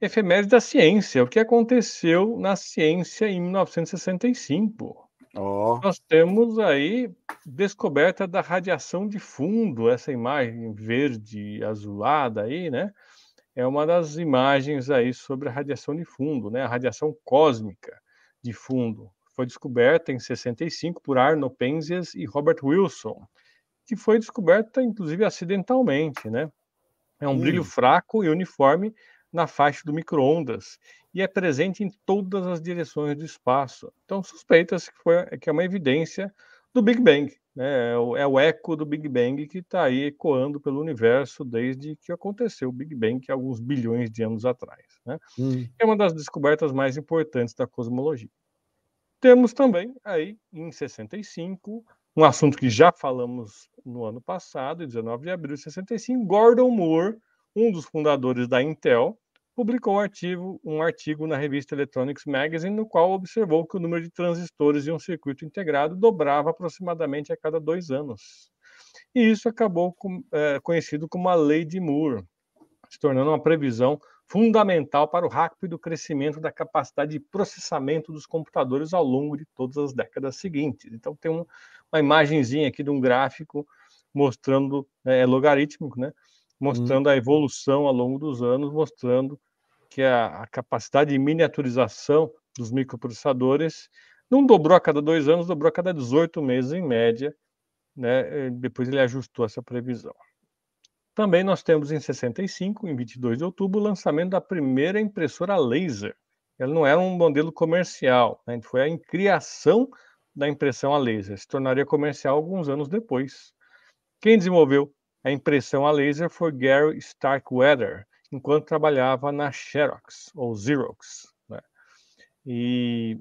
efemérides da ciência, o que aconteceu na ciência em 1965. Oh. Nós temos aí descoberta da radiação de fundo, essa imagem verde azulada aí, né? É uma das imagens aí sobre a radiação de fundo, né? A radiação cósmica de fundo. Foi descoberta em 65 por Arno Penzias e Robert Wilson, que foi descoberta inclusive acidentalmente, né? É um hum. brilho fraco e uniforme na faixa do microondas e é presente em todas as direções do espaço. Então, suspeita-se que, foi, que é uma evidência do Big Bang. Né? É, o, é o eco do Big Bang que está aí ecoando pelo universo desde que aconteceu o Big Bang, que é alguns bilhões de anos atrás. Né? Hum. É uma das descobertas mais importantes da cosmologia. Temos também aí, em 65, um assunto que já falamos no ano passado, 19 de abril de 65, Gordon Moore, um dos fundadores da Intel, publicou um artigo, um artigo na revista Electronics Magazine, no qual observou que o número de transistores em um circuito integrado dobrava aproximadamente a cada dois anos. E isso acabou com, é, conhecido como a Lei de Moore, se tornando uma previsão fundamental para o rápido crescimento da capacidade de processamento dos computadores ao longo de todas as décadas seguintes. Então, tem um, uma imagenzinha aqui de um gráfico mostrando, é, é logarítmico, né? Hum. mostrando hum. a evolução ao longo dos anos, mostrando que a, a capacidade de miniaturização dos microprocessadores não dobrou a cada dois anos, dobrou a cada 18 meses em média. Né? Eh, depois ele ajustou essa previsão. Também nós temos em 65, em 22 de outubro, o lançamento da primeira impressora laser. Ela não era um modelo comercial, né? Então foi a criação da impressão a laser. Se tornaria comercial alguns anos depois. Quem desenvolveu a impressão a laser foi Gary Starkweather, enquanto trabalhava na Xerox, ou Xerox. Né? E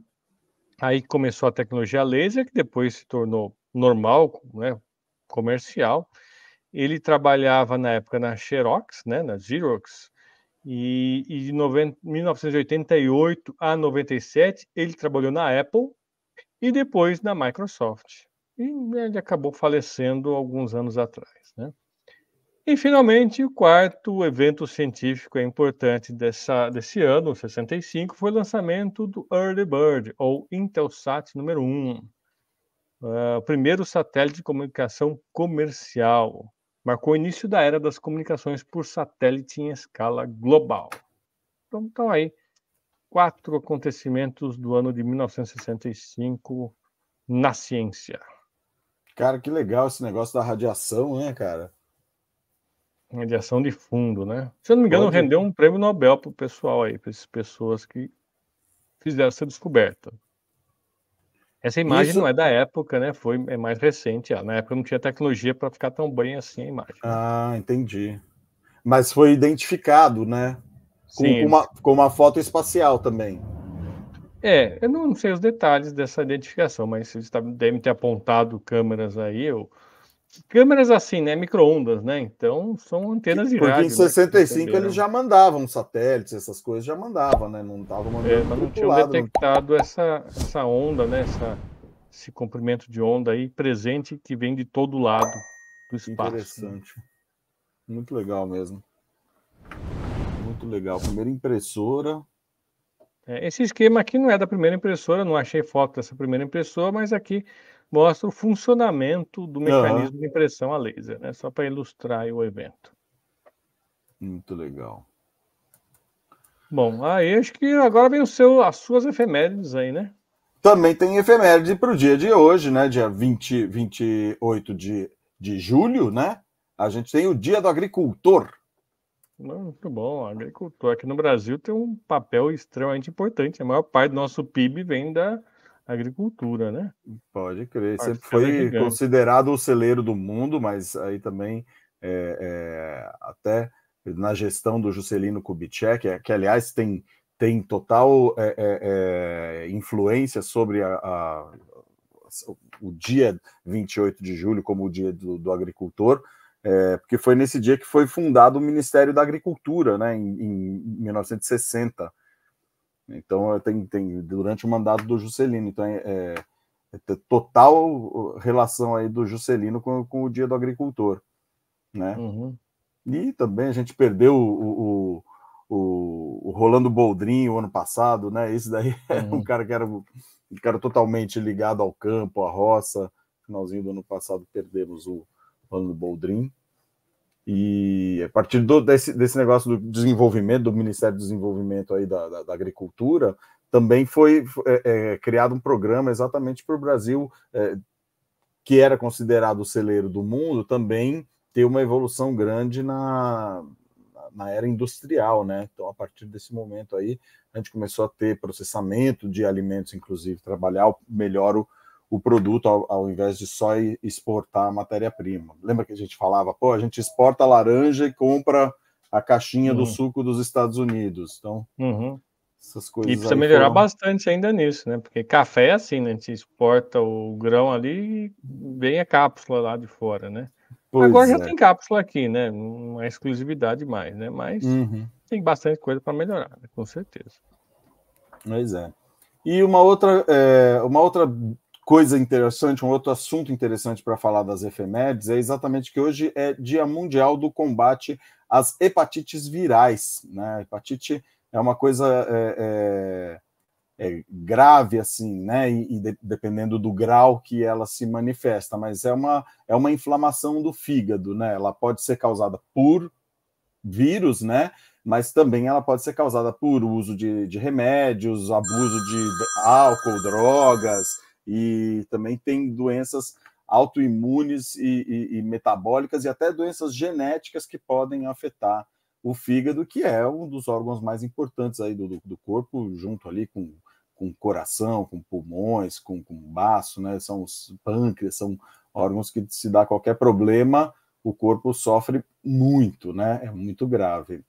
aí começou a tecnologia laser, que depois se tornou normal, né, comercial. Ele trabalhava na época na Xerox, né, na Xerox, e, e de 90, 1988 a 97 ele trabalhou na Apple e depois na Microsoft. E né, ele acabou falecendo alguns anos atrás. E, finalmente, o quarto evento científico importante dessa, desse ano, 65, foi o lançamento do Early Bird, ou Intelsat número 1, eh, o primeiro satélite de comunicação comercial. Marcou o início da era das comunicações por satélite em escala global. Então, estão aí quatro acontecimentos do ano de 1965 na ciência. Cara, que legal esse negócio da radiação, né, cara? Mediação de fundo, né? Se eu não me engano, Pode... rendeu um prêmio Nobel para o pessoal aí, para essas pessoas que fizeram essa descoberta. Essa imagem Isso... não é da época, né? Foi é mais recente. na época não tinha tecnologia para ficar tão bem assim a imagem. Ah, entendi. Mas foi identificado, né? Com, Sim. com, uma, com uma foto espacial também. É, eu não sei os detalhes dessa identificação, mas eles tá, devem ter apontado câmeras aí, ou câmeras assim, né? Microondas, né? Então são antenas de Porque rádio. em 65 né? eles já mandavam satélites, essas coisas já mandavam, né? Não estavam mandando. É, mas não tinham lado, né? detectado não. Essa, essa onda, né? Essa, esse comprimento de onda aí presente que vem de todo lado do espaço. Né? Interessante. Né? Muito legal mesmo. Muito legal. Primeira impressora. É, esse esquema aqui não é da primeira impressora, não achei foto dessa primeira impressora, mas aqui mostra o funcionamento do mecanismo uhum. de impressão a laser, né? Só para ilustrar o evento. Muito legal. Bom, aí acho que agora vem o seu, as suas efemérides aí, né? Também tem efeméride para o dia de hoje, né? Dia 20, 28 de, de julho, né? A gente tem o Dia do Agricultor. Muito bom, agricultor aqui no Brasil tem um papel extremamente importante. A maior parte do nosso PIB vem da, agricultura, né? Pode crer. Sempre foi considerado o celeiro do mundo, mas aí também é, é, até na gestão do Juscelino Kubitschek, é, que aliás tem, tem total é, é, influência sobre a, a, o dia 28 de julho como o dia do, do agricultor, porque foi nesse dia que foi fundado o Ministério da Agricultura, né, em, em 1960. Então, tem, tem durante o mandato do Juscelino. Então, é, é, é total relação aí do Juscelino com, com o Dia do Agricultor, né? Uhum. E também a gente perdeu o, o, o, o Rolando Boldrin o ano passado, né? Esse daí é uhum. um cara que era um cara totalmente ligado ao campo, à roça. No finalzinho do ano passado perdemos o Rolando Boldrin. E a partir do, desse, desse negócio do desenvolvimento, do Ministério do Desenvolvimento aí da, da, da Agricultura, também foi é, é, criado um programa exatamente para o Brasil, é, que era considerado o celeiro do mundo, também ter uma evolução grande na, na era industrial, né? Então, a partir desse momento aí, a gente começou a ter processamento de alimentos, inclusive, trabalhar melhor o o produto ao, ao invés de só exportar a matéria-prima. Lembra que a gente falava, pô, a gente exporta a laranja e compra a caixinha uhum. do suco dos Estados Unidos. Então, uhum. essas coisas. E precisa melhorar foram... bastante ainda nisso, né? Porque café é assim, né? A gente exporta o grão ali e vem a cápsula lá de fora, né? Pois Agora é. já tem cápsula aqui, né? Não é exclusividade mais, né? Mas uhum. tem bastante coisa para melhorar, né? com certeza. Pois é. E uma outra, é, uma outra coisa interessante, um outro assunto interessante para falar das efemérides é exatamente que hoje é Dia Mundial do Combate às Hepatites Virais. Né? Hepatite é uma coisa é, é, é grave, assim, né? E, e de, dependendo do grau que ela se manifesta, mas é uma, é uma inflamação do fígado, né? Ela pode ser causada por vírus, né? Mas também ela pode ser causada por uso de, de remédios, abuso de álcool, drogas e também tem doenças autoimunes e, e, e, metabólicas e até doenças genéticas que podem afetar o fígado, que é um dos órgãos mais importantes aí do, do corpo, junto ali com, com coração, com pulmões, com, com baço, né? São os pâncreas, são órgãos que se dá qualquer problema, o corpo sofre muito, né? É muito grave.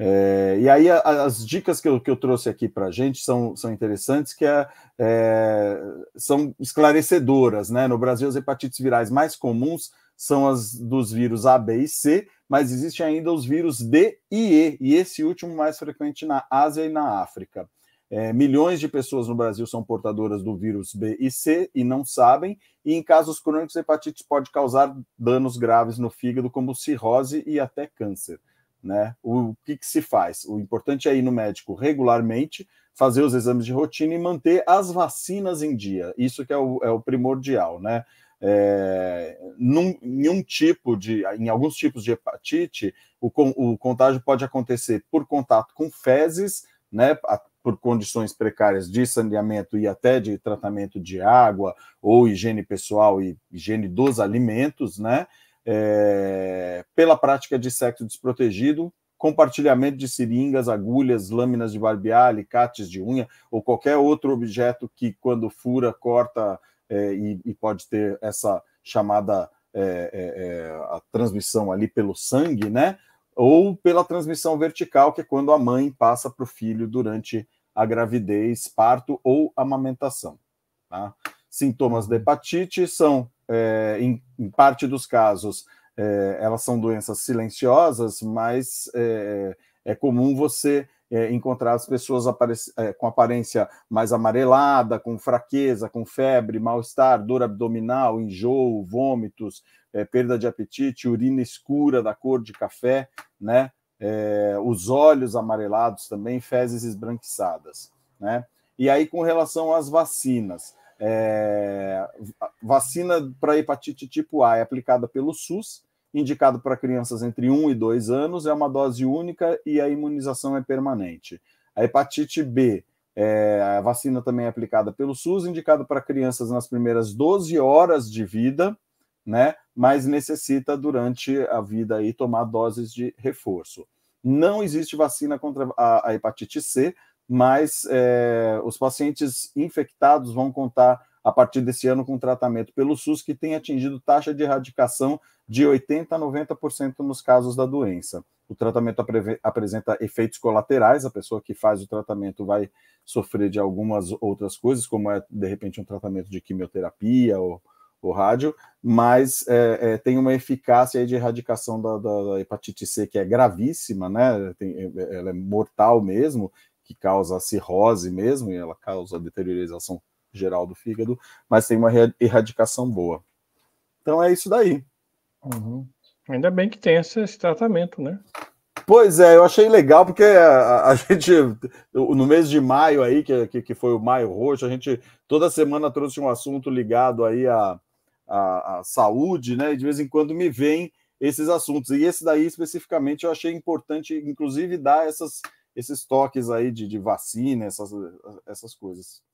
É, e aí a, as dicas que eu, que eu trouxe aqui para a gente são, são interessantes, que é, é, são esclarecedoras. Né? No Brasil, as hepatites virais mais comuns são as dos vírus A, B e C, mas existem ainda os vírus D e E, e esse último mais frequente na Ásia e na África. É, milhões de pessoas no Brasil são portadoras do vírus B e C e não sabem, e em casos crônicos, a hepatite pode causar danos graves no fígado, como cirrose e até câncer. Né? O, o que, que se faz? O importante é ir no médico regularmente, fazer os exames de rotina e manter as vacinas em dia. Isso que é o, é o primordial, né? É, num, em um tipo de, em alguns tipos de hepatite, o, o contágio pode acontecer por contato com fezes, né? A, por condições precárias de saneamento e até de tratamento de água ou higiene pessoal e higiene dos alimentos, né? é, pela prática de sexo desprotegido, compartilhamento de seringas, agulhas, lâminas de barbear, alicates de unha ou qualquer outro objeto que, quando fura, corta é, e, e, pode ter essa chamada é, é, é a transmissão ali pelo sangue, né? Ou pela transmissão vertical, que é quando a mãe passa para o filho durante a gravidez, parto ou amamentação. Tá? Sintomas de uhum. hepatite são é, em, em, parte dos casos, é, elas são doenças silenciosas, mas é, é comum você é, encontrar as pessoas é, com aparência mais amarelada, com fraqueza, com febre, mal-estar, dor abdominal, enjoo, vômitos, é, perda de apetite, urina escura da cor de café, né? os olhos amarelados também, fezes esbranquiçadas, né? E aí, com relação às vacinas, é, vacina para hepatite tipo A é aplicada pelo SUS, indicado para crianças entre 1 e 2 anos, é uma dose única e a imunização é permanente. A hepatite B, é, a vacina também é aplicada pelo SUS, indicado para crianças nas primeiras 12 horas de vida, né? Mas necessita durante a vida aí tomar doses de reforço. Não existe vacina contra a, a hepatite C, mas é, os pacientes infectados vão contar a partir desse ano com tratamento pelo SUS, que tem atingido taxa de erradicação de 80% a 90% nos casos da doença. O tratamento apre apresenta efeitos colaterais, a pessoa que faz o tratamento vai sofrer de algumas outras coisas, como é, de repente, um tratamento de quimioterapia ou, ou rádio, mas é, é, tem uma eficácia de erradicação da, da, da, hepatite C que é gravíssima, né? Tem, é, ela é mortal mesmo, que causa a cirrose mesmo, e ela causa a deteriorização geral do fígado, mas tem uma erradicação boa. Então é isso daí. Uhum. Ainda bem que tem esse, esse, tratamento, né? Pois é, eu achei legal porque a, a gente, no mês de maio aí, que, que, foi o maio roxo, a gente toda semana trouxe um assunto ligado aí à, à, à saúde, né? E de vez em quando me vem esses assuntos. E esse daí especificamente eu achei importante, inclusive, dar essas esses toques aí de, de vacina, essas, essas coisas.